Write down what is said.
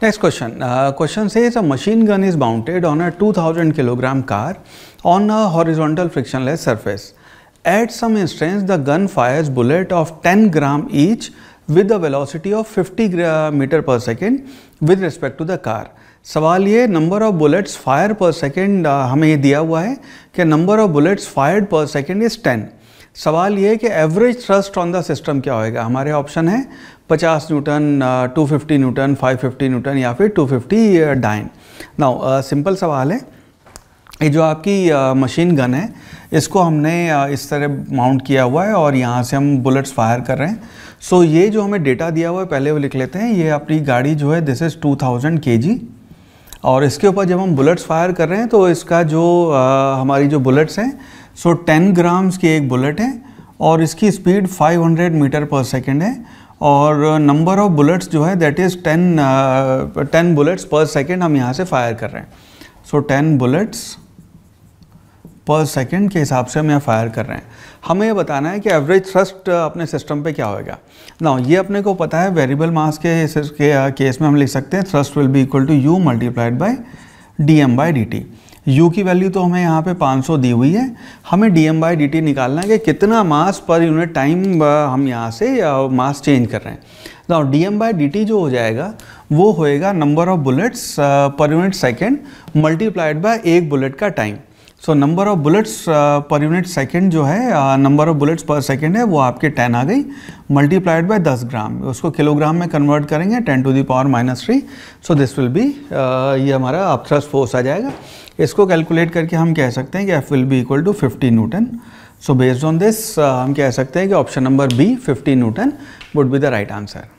Next question. Uh, question says a machine gun is mounted on a 2000 kilogram car on a horizontal frictionless surface. At some instance, the gun fires bullet of 10 gram each with a velocity of 50 meter per second with respect to the car. सवाल ये number of bullets fire per second हमें ये दिया हुआ है कि number of bullets fired per second is 10 सवाल ये है कि average thrust on the system क्या होएगा हमारे ऑप्शन है 50 न्यूटन 250 न्यूटन 550 न्यूटन या फिर 250 डाइन नाउ सिंपल सवाल है ये जो आपकी मशीन uh, गन है इसको हमने uh, इस तरह माउंट किया हुआ है और यहाँ से हम बुलेट्स फायर कर रहे हैं सो so, ये जो हमें डेटा दिया हुआ है पहले वो लिख लेते हैं ये अपनी गाड़ी जो है दिस इज़ टू थाउजेंड के जी और इसके ऊपर जब हम बुलेट्स फायर कर रहे हैं तो इसका जो आ, uh, हमारी जो बुलेट्स हैं सो 10 ग्राम्स की एक बुलेट है और इसकी स्पीड 500 मीटर पर सेकेंड है और नंबर ऑफ बुलेट्स जो है that is 10 ten bullets per second हम यहाँ से फायर कर रहे हैं so ten bullets per second के हिसाब से हम यहाँ फायर कर रहे हैं हमें ये बताना है कि एवरेज थ्रस्ट uh, अपने सिस्टम पे क्या होएगा ना ये अपने को पता है वेरिएबल मास के केस uh, में हम लिख सकते हैं thrust will be equal to u multiplied by d m by d t u की वैल्यू तो हमें यहाँ पे 500 दी हुई है हमें d m by d t निकालना है कि कितना मास पर यूनिट टाइम हम यहाँ से मास चेंज कर रहे हैं और d m by d t जो हो जाएगा वो होएगा number of bullets per unit second multiplied by एक बुलेट का time so number of bullets per unit second जो है number of bullets per second है वो आपके टेन आ गई मल्टीप्लाइड बाय दस ग्राम उसको किलोग्राम में कन्वर्ट करेंगे ten to the power minus three so this will be ये हमारा आप थ्रस्ट फोर्स आ जाएगा इसको कैलकुलेट करके हम कह सकते हैं कि F will be equal to fifty newton so based on this हम कह सकते हैं कि option number B fifty newton would be the right answer